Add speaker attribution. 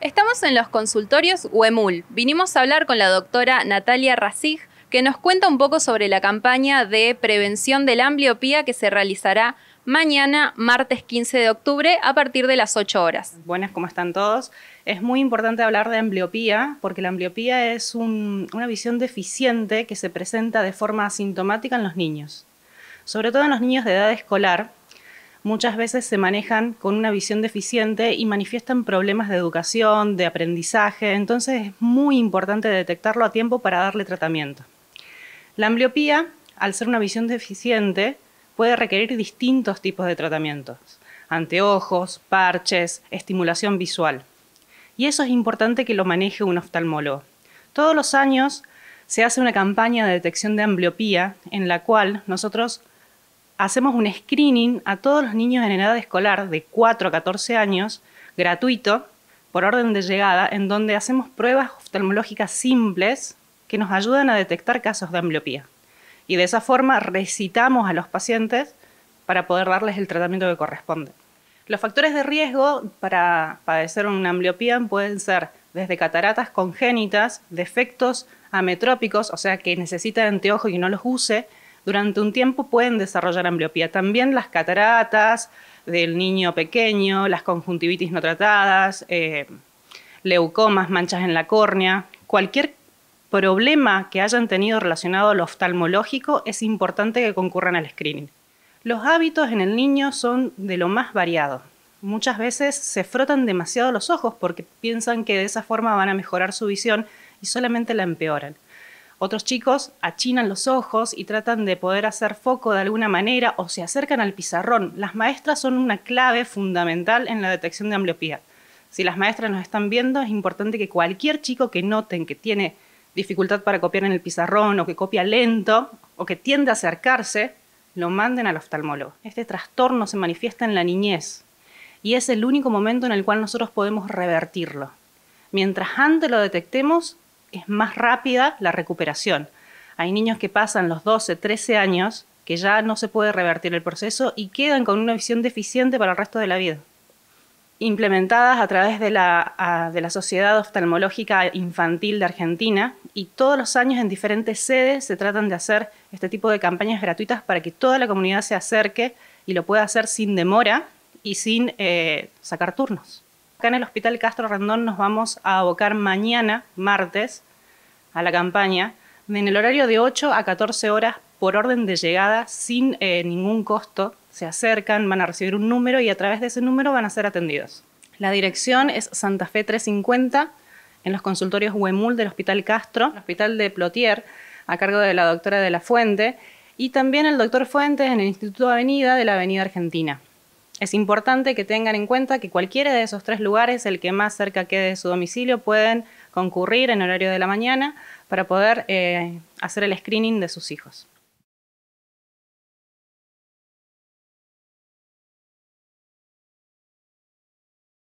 Speaker 1: Estamos en los consultorios UEMUL. Vinimos a hablar con la doctora Natalia Rasig, que nos cuenta un poco sobre la campaña de prevención de la ambliopía que se realizará mañana, martes 15 de octubre, a partir de las 8 horas. Buenas, ¿cómo están todos? Es muy importante hablar de ambliopía, porque la ambliopía es una visión deficiente que se presenta de forma asintomática en los niños. Sobre todo en los niños de edad escolar, muchas veces se manejan con una visión deficiente y manifiestan problemas de educación, de aprendizaje, entonces es muy importante detectarlo a tiempo para darle tratamiento. La ambliopía, al ser una visión deficiente, puede requerir distintos tipos de tratamientos, anteojos, parches, estimulación visual. Y eso es importante que lo maneje un oftalmólogo. Todos los años se hace una campaña de detección de ambliopía en la cual nosotros hacemos un screening a todos los niños en edad escolar de 4 a 14 años, gratuito, por orden de llegada, en donde hacemos pruebas oftalmológicas simples que nos ayudan a detectar casos de ambliopía. Y de esa forma recitamos a los pacientes para poder darles el tratamiento que corresponde. Los factores de riesgo para padecer una ambliopía pueden ser desde cataratas congénitas, defectos ametrópicos, o sea que necesita anteojo y no los use, durante un tiempo pueden desarrollar ambliopía. También las cataratas del niño pequeño, las conjuntivitis no tratadas, eh, leucomas, manchas en la córnea, cualquier problema que hayan tenido relacionado al oftalmológico es importante que concurran al screening. Los hábitos en el niño son de lo más variado. Muchas veces se frotan demasiado los ojos porque piensan que de esa forma van a mejorar su visión y solamente la empeoran. Otros chicos achinan los ojos y tratan de poder hacer foco de alguna manera o se acercan al pizarrón. Las maestras son una clave fundamental en la detección de ambliopía. Si las maestras nos están viendo, es importante que cualquier chico que noten que tiene dificultad para copiar en el pizarrón o que copia lento o que tiende a acercarse, lo manden al oftalmólogo. Este trastorno se manifiesta en la niñez y es el único momento en el cual nosotros podemos revertirlo. Mientras antes lo detectemos, es más rápida la recuperación. Hay niños que pasan los 12, 13 años que ya no se puede revertir el proceso y quedan con una visión deficiente para el resto de la vida. Implementadas a través de la, de la Sociedad Oftalmológica Infantil de Argentina y todos los años en diferentes sedes se tratan de hacer este tipo de campañas gratuitas para que toda la comunidad se acerque y lo pueda hacer sin demora y sin eh, sacar turnos. Acá en el Hospital Castro Rendón nos vamos a abocar mañana, martes, a la campaña, en el horario de 8 a 14 horas por orden de llegada, sin eh, ningún costo. Se acercan, van a recibir un número y a través de ese número van a ser atendidos. La dirección es Santa Fe 350, en los consultorios Huemul del Hospital Castro, el Hospital de Plotier, a cargo de la doctora de la Fuente, y también el doctor Fuentes en el Instituto Avenida de la Avenida Argentina. Es importante que tengan en cuenta que cualquiera de esos tres lugares, el que más cerca quede de su domicilio, pueden concurrir en horario de la mañana para poder eh, hacer el screening de sus hijos.